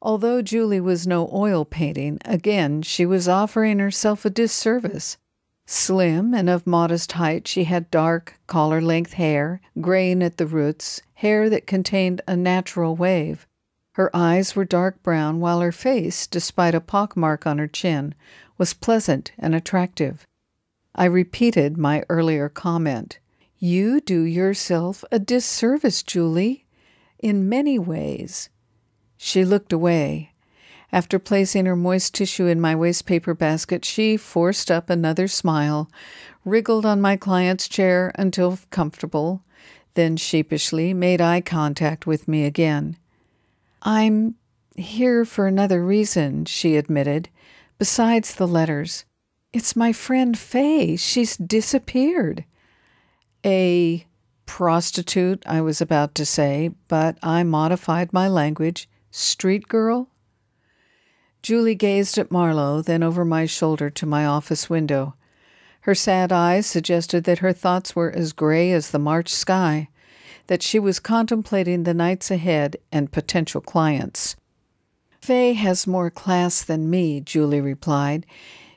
Although Julie was no oil painting, again she was offering herself a disservice. Slim and of modest height, she had dark, collar length hair, graying at the roots, hair that contained a natural wave. Her eyes were dark brown, while her face, despite a pockmark on her chin, was pleasant and attractive. I repeated my earlier comment. You do yourself a disservice, Julie, in many ways. She looked away. After placing her moist tissue in my waste paper basket, she forced up another smile, wriggled on my client's chair until comfortable, then sheepishly made eye contact with me again. I'm here for another reason, she admitted, besides the letters. It's my friend Fay. She's disappeared. A prostitute, I was about to say, but I modified my language Street girl? Julie gazed at Marlowe, then over my shoulder to my office window. Her sad eyes suggested that her thoughts were as gray as the March sky, that she was contemplating the nights ahead and potential clients. Fay has more class than me, Julie replied.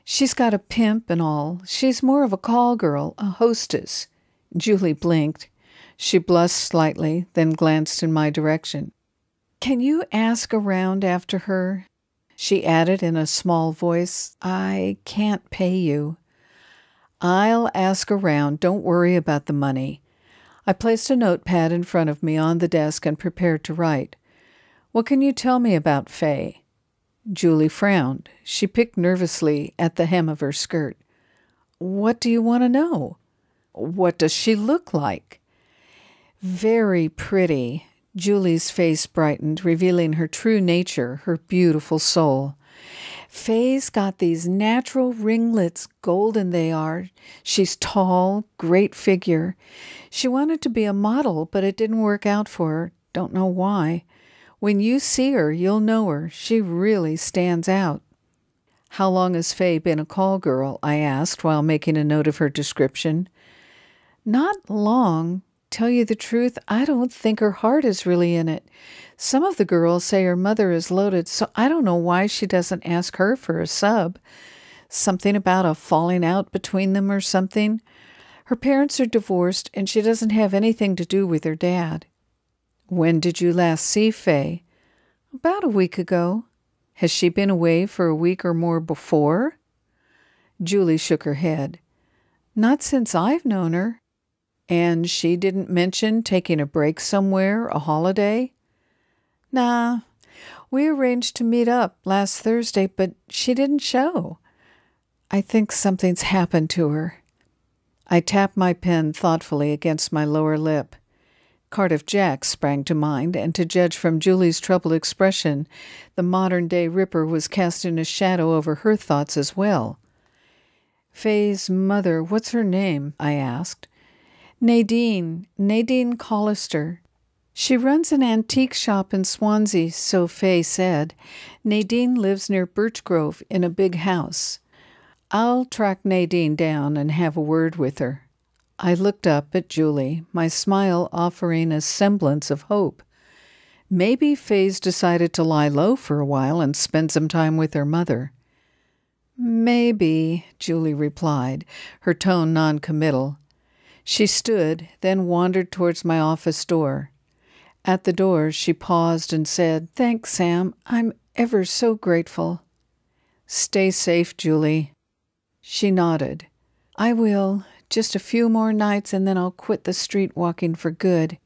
She's got a pimp and all. She's more of a call girl, a hostess. Julie blinked. She blushed slightly, then glanced in my direction. Can you ask around after her? She added in a small voice, I can't pay you. I'll ask around. Don't worry about the money. I placed a notepad in front of me on the desk and prepared to write. What can you tell me about Fay? Julie frowned. She picked nervously at the hem of her skirt. What do you want to know? What does she look like? Very pretty, Julie's face brightened, revealing her true nature, her beautiful soul. Faye's got these natural ringlets, golden they are. She's tall, great figure. She wanted to be a model, but it didn't work out for her. Don't know why. When you see her, you'll know her. She really stands out. How long has Faye been a call girl? I asked while making a note of her description. Not long, Tell you the truth, I don't think her heart is really in it. Some of the girls say her mother is loaded, so I don't know why she doesn't ask her for a sub. Something about a falling out between them or something. Her parents are divorced, and she doesn't have anything to do with her dad. When did you last see Fay? About a week ago. Has she been away for a week or more before? Julie shook her head. Not since I've known her. And she didn't mention taking a break somewhere, a holiday? Nah, we arranged to meet up last Thursday, but she didn't show. I think something's happened to her. I tapped my pen thoughtfully against my lower lip. Cardiff Jack sprang to mind, and to judge from Julie's troubled expression, the modern day Ripper was casting a shadow over her thoughts as well. Faye's mother, what's her name? I asked. Nadine, Nadine Collister. She runs an antique shop in Swansea, so Fay said. Nadine lives near Birchgrove in a big house. I'll track Nadine down and have a word with her. I looked up at Julie, my smile offering a semblance of hope. Maybe Faye's decided to lie low for a while and spend some time with her mother. Maybe, Julie replied, her tone noncommittal. She stood, then wandered towards my office door. At the door, she paused and said, Thanks, Sam. I'm ever so grateful. Stay safe, Julie. She nodded. I will. Just a few more nights and then I'll quit the street walking for good.